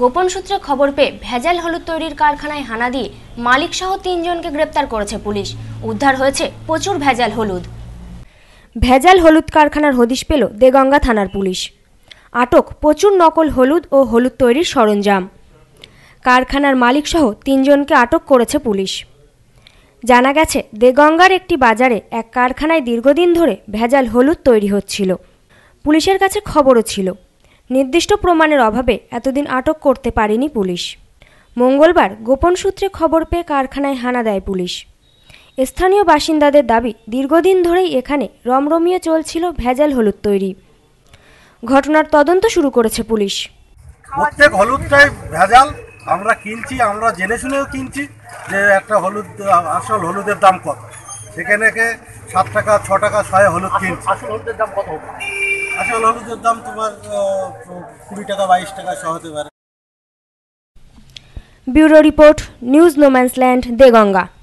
গোপন সূত্রে খবর পেয়ে ভেজাল হলুদ তৈরির কারখানায় হানা দিয়ে মালিকসহ তিনজনকে গ্রেপ্তার করেছে পুলিশ উদ্ধার হয়েছে প্রচুর ভেজাল হলুদ ভেজাল হলুদ কারখানার হদিশ পেল দেগঙ্গা থানার পুলিশ আটক প্রচুর নকল হলুদ ও হলুদ তৈরির সরঞ্জাম কারখানার মালিকসহ তিনজনকে আটক করেছে পুলিশ জানা গেছে দেগঙ্গার একটি বাজারে এক কারখানায় দীর্ঘদিন ধরে ভেজাল হলুদ তৈরি হচ্ছিল পুলিশের কাছে খবরও ছিল নির্দিষ্ট প্রমাণের অভাবে এতদিন আটক করতে পারেনি পুলিশ মঙ্গলবার গোপন সূত্রে খবর পেয়ে কারখানায় হানা দেয় পুলিশ স্থানীয় বাসিন্দাদের দাবি দীর্ঘদিন ধরেই এখানে রমরমিয়ে চলছিল ভেজাল হলুদ তৈরি ঘটনার তদন্ত শুরু করেছে পুলিশ প্রত্যেক হলুদটাই ভেজাল আমরা কিনছি আমরা জেনে শুনেও কিনছি যে একটা হলুদ আসল হলুদের দাম কত সেখানে সাত টাকা ছ টাকা ছয় হলুদ কিনছি আসল হলুদের দাম কত আসল হলুদের দাম তোমার কুড়ি টাকা বাইশ টাকা সহ হতে পারে bureau report news no man's land Deganga